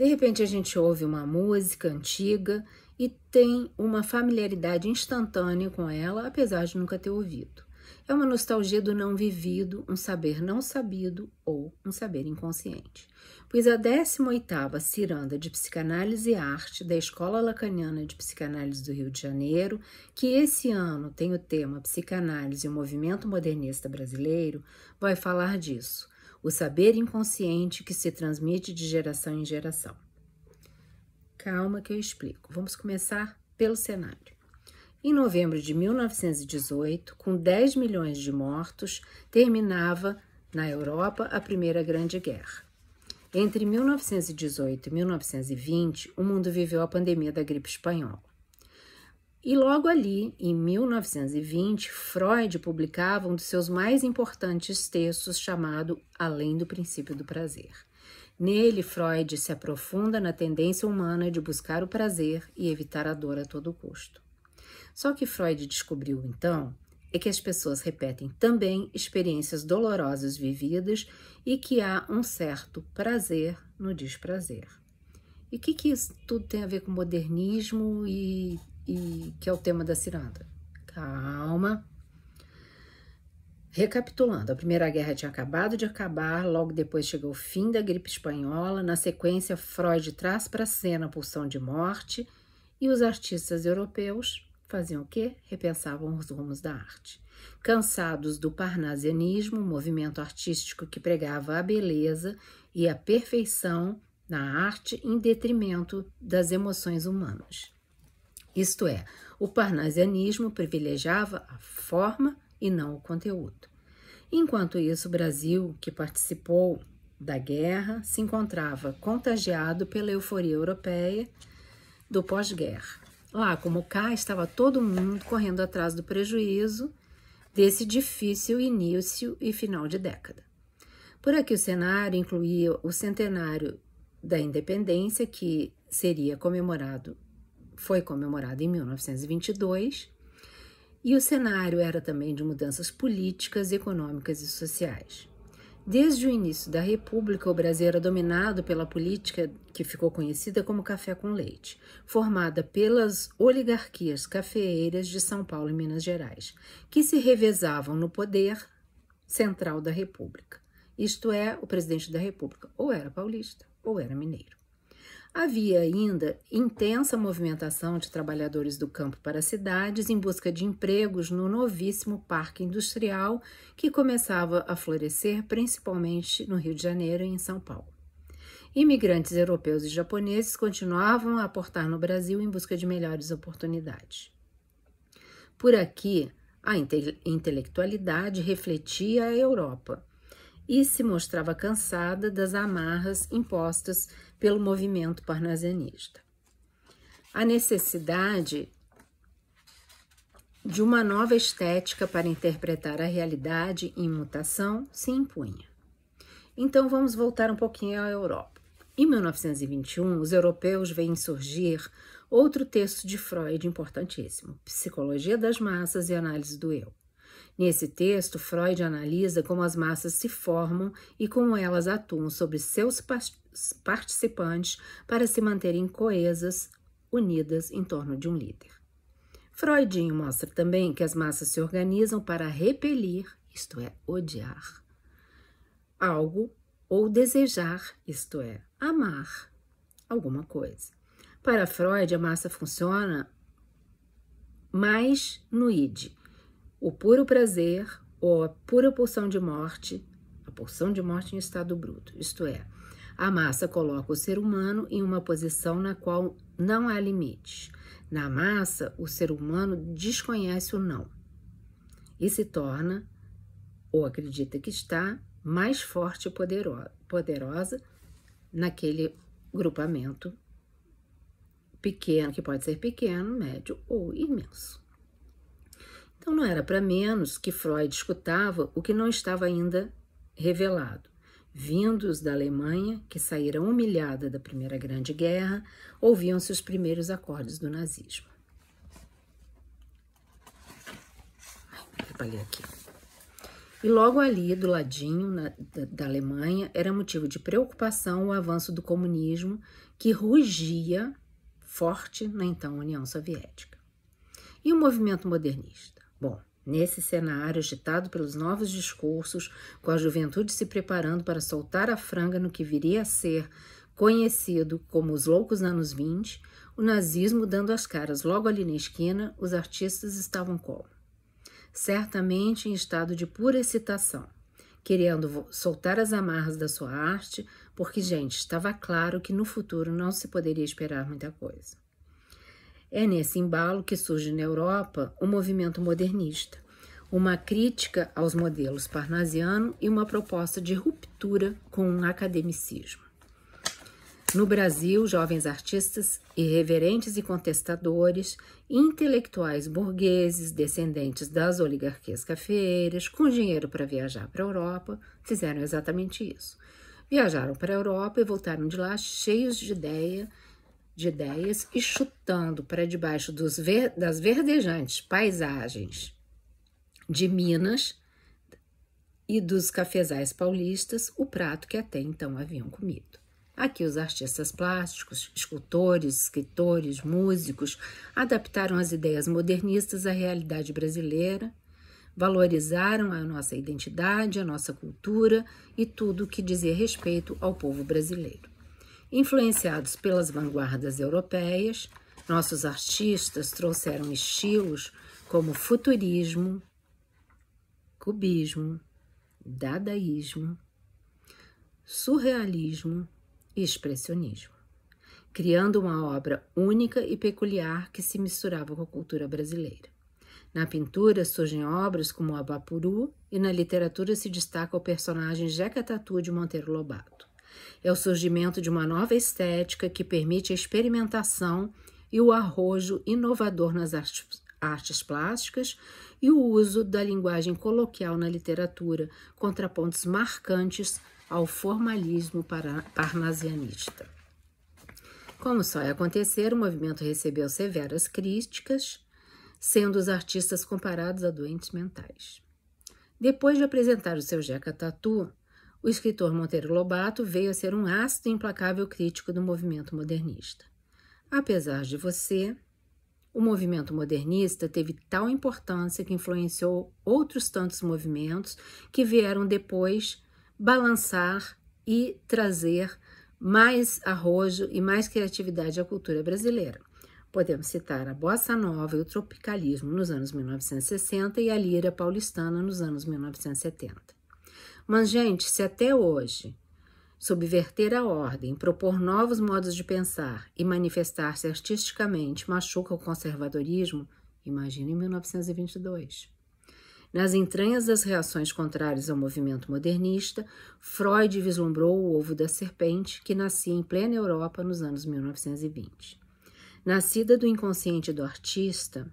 De repente a gente ouve uma música antiga e tem uma familiaridade instantânea com ela, apesar de nunca ter ouvido. É uma nostalgia do não vivido, um saber não sabido ou um saber inconsciente. Pois a 18ª Ciranda de Psicanálise e Arte da Escola Lacaniana de Psicanálise do Rio de Janeiro, que esse ano tem o tema Psicanálise e o Movimento Modernista Brasileiro, vai falar disso o saber inconsciente que se transmite de geração em geração. Calma que eu explico. Vamos começar pelo cenário. Em novembro de 1918, com 10 milhões de mortos, terminava na Europa a Primeira Grande Guerra. Entre 1918 e 1920, o mundo viveu a pandemia da gripe espanhola. E logo ali, em 1920, Freud publicava um dos seus mais importantes textos chamado Além do Princípio do Prazer. Nele, Freud se aprofunda na tendência humana de buscar o prazer e evitar a dor a todo custo. Só que Freud descobriu então é que as pessoas repetem também experiências dolorosas vividas e que há um certo prazer no desprazer. E o que, que isso tudo tem a ver com modernismo e e que é o tema da ciranda. Calma. Recapitulando, a Primeira Guerra tinha acabado de acabar, logo depois chegou o fim da gripe espanhola, na sequência Freud traz para a cena a pulsão de morte e os artistas europeus faziam o quê? Repensavam os rumos da arte. Cansados do parnasianismo, movimento artístico que pregava a beleza e a perfeição na arte em detrimento das emoções humanas. Isto é, o parnasianismo privilegiava a forma e não o conteúdo. Enquanto isso, o Brasil, que participou da guerra, se encontrava contagiado pela euforia europeia do pós-guerra. Lá, como cá, estava todo mundo correndo atrás do prejuízo desse difícil início e final de década. Por aqui, o cenário incluía o centenário da independência, que seria comemorado foi comemorado em 1922 e o cenário era também de mudanças políticas, econômicas e sociais. Desde o início da República, o Brasil era dominado pela política que ficou conhecida como café com leite, formada pelas oligarquias cafeeiras de São Paulo e Minas Gerais, que se revezavam no poder central da República. Isto é, o presidente da República ou era paulista ou era mineiro. Havia ainda intensa movimentação de trabalhadores do campo para as cidades em busca de empregos no novíssimo parque industrial que começava a florescer principalmente no Rio de Janeiro e em São Paulo. Imigrantes europeus e japoneses continuavam a aportar no Brasil em busca de melhores oportunidades. Por aqui, a intelectualidade refletia a Europa e se mostrava cansada das amarras impostas pelo movimento parnasianista. A necessidade de uma nova estética para interpretar a realidade em mutação se impunha. Então vamos voltar um pouquinho à Europa. Em 1921, os europeus veem surgir outro texto de Freud importantíssimo, Psicologia das Massas e Análise do Eu. Nesse texto, Freud analisa como as massas se formam e como elas atuam sobre seus participantes para se manterem coesas, unidas em torno de um líder. Freudinho mostra também que as massas se organizam para repelir, isto é, odiar, algo ou desejar, isto é, amar alguma coisa. Para Freud, a massa funciona mais no id, o puro prazer ou a pura porção de morte, a porção de morte em estado bruto, isto é, a massa coloca o ser humano em uma posição na qual não há limite. Na massa, o ser humano desconhece o não e se torna, ou acredita que está, mais forte e poderosa, poderosa naquele grupamento pequeno, que pode ser pequeno, médio ou imenso. Então não era para menos que Freud escutava o que não estava ainda revelado. Vindos da Alemanha, que saíra humilhada da Primeira Grande Guerra, ouviam-se os primeiros acordes do nazismo. aqui. E logo ali, do ladinho na, da, da Alemanha, era motivo de preocupação o avanço do comunismo que rugia forte na então União Soviética. E o movimento modernista? Bom, nesse cenário agitado pelos novos discursos, com a juventude se preparando para soltar a franga no que viria a ser conhecido como os loucos anos 20, o nazismo dando as caras logo ali na esquina, os artistas estavam como? Certamente em estado de pura excitação, querendo soltar as amarras da sua arte, porque, gente, estava claro que no futuro não se poderia esperar muita coisa. É nesse embalo que surge na Europa o movimento modernista, uma crítica aos modelos parnasiano e uma proposta de ruptura com o academicismo. No Brasil, jovens artistas, irreverentes e contestadores, intelectuais burgueses, descendentes das oligarquias cafeeiras, com dinheiro para viajar para a Europa, fizeram exatamente isso. Viajaram para a Europa e voltaram de lá cheios de ideia de ideias e chutando para debaixo ver, das verdejantes paisagens de Minas e dos cafezais paulistas o prato que até então haviam comido. Aqui os artistas plásticos, escultores, escritores, músicos adaptaram as ideias modernistas à realidade brasileira, valorizaram a nossa identidade, a nossa cultura e tudo o que dizia respeito ao povo brasileiro. Influenciados pelas vanguardas europeias, nossos artistas trouxeram estilos como futurismo, cubismo, dadaísmo, surrealismo e expressionismo, criando uma obra única e peculiar que se misturava com a cultura brasileira. Na pintura surgem obras como Abapuru e na literatura se destaca o personagem Jeca Tatu de Monteiro Lobato. É o surgimento de uma nova estética que permite a experimentação e o arrojo inovador nas artes, artes plásticas e o uso da linguagem coloquial na literatura, contrapontos marcantes ao formalismo parnasianista. Como só ia acontecer, o movimento recebeu severas críticas, sendo os artistas comparados a doentes mentais. Depois de apresentar o seu Jeca Tatu, o escritor Monteiro Lobato veio a ser um ácido e implacável crítico do movimento modernista. Apesar de você, o movimento modernista teve tal importância que influenciou outros tantos movimentos que vieram depois balançar e trazer mais arrojo e mais criatividade à cultura brasileira. Podemos citar a bossa nova e o tropicalismo nos anos 1960 e a lira paulistana nos anos 1970. Mas, gente, se até hoje subverter a ordem, propor novos modos de pensar e manifestar-se artisticamente machuca o conservadorismo, imagina em 1922. Nas entranhas das reações contrárias ao movimento modernista, Freud vislumbrou o ovo da serpente que nascia em plena Europa nos anos 1920. Nascida do inconsciente do artista,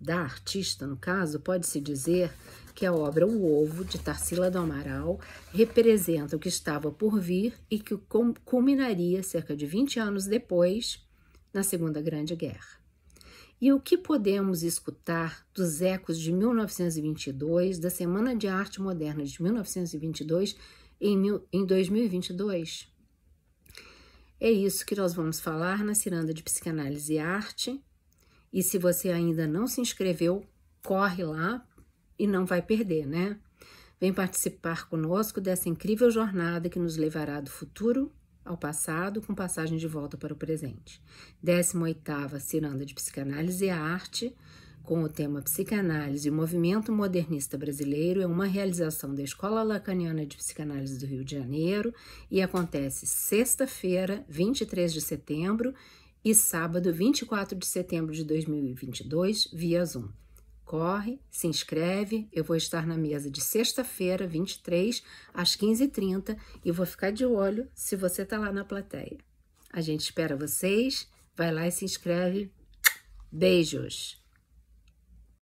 da artista, no caso, pode-se dizer que a obra O Ovo, de Tarsila do Amaral, representa o que estava por vir e que culminaria cerca de 20 anos depois, na Segunda Grande Guerra. E o que podemos escutar dos ecos de 1922, da Semana de Arte Moderna de 1922 em, mil, em 2022? É isso que nós vamos falar na Ciranda de Psicanálise e Arte, e se você ainda não se inscreveu, corre lá e não vai perder, né? Vem participar conosco dessa incrível jornada que nos levará do futuro ao passado, com passagem de volta para o presente. 18ª Ciranda de Psicanálise e a Arte, com o tema Psicanálise e o Movimento Modernista Brasileiro, é uma realização da Escola Lacaniana de Psicanálise do Rio de Janeiro e acontece sexta-feira, 23 de setembro, e sábado 24 de setembro de 2022 via Zoom. Corre, se inscreve, eu vou estar na mesa de sexta-feira, 23, às 15h30 e vou ficar de olho se você está lá na plateia. A gente espera vocês, vai lá e se inscreve. Beijos!